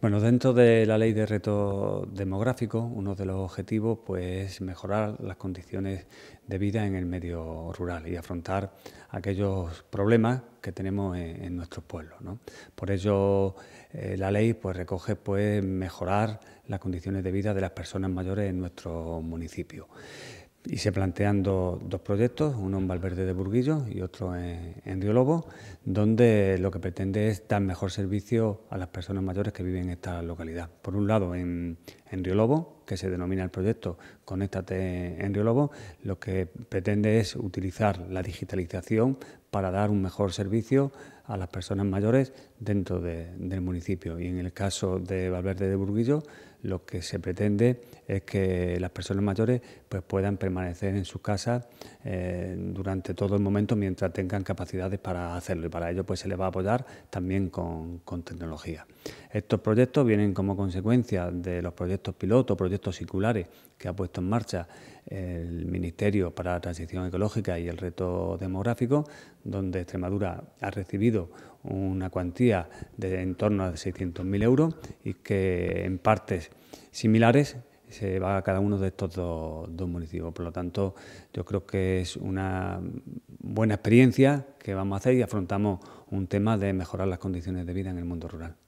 Bueno, dentro de la ley de reto demográfico, uno de los objetivos pues, es mejorar las condiciones de vida en el medio rural y afrontar aquellos problemas que tenemos en, nuestros pueblos. Por ello, eh, la ley pues, recoge pues, mejorar las condiciones de vida de las personas mayores en nuestro municipio y se plantean dos proyectos, uno en Valverde de Burguillo y otro en, en, Lobo, donde lo que pretende es dar mejor servicio a las personas mayores que viven en esta localidad. Por un lado, en, en Río Lobo, que se denomina el proyecto Conéctate en Río Lobo, lo que pretende es utilizar la digitalización para dar un mejor servicio a las personas mayores dentro del municipio. Y en el caso de Valverde de Burguillo, lo que se pretende es que las personas mayores pues, puedan permanecer en sus casas eh, durante todo el momento mientras tengan capacidades para hacerlo. Y para ello pues, se les va a apoyar también con, tecnología. Estos proyectos vienen como consecuencia de los proyectos piloto, que ha puesto en marcha el Ministerio para la Transición Ecológica y el Reto Demográfico, donde Extremadura ha recibido una cuantía de en torno a 600.000 euros y que en partes similares se va a cada uno de estos dos, municipios. Por lo tanto, yo creo que es una buena experiencia que vamos a hacer y afrontamos un tema de mejorar las condiciones de vida en el mundo rural.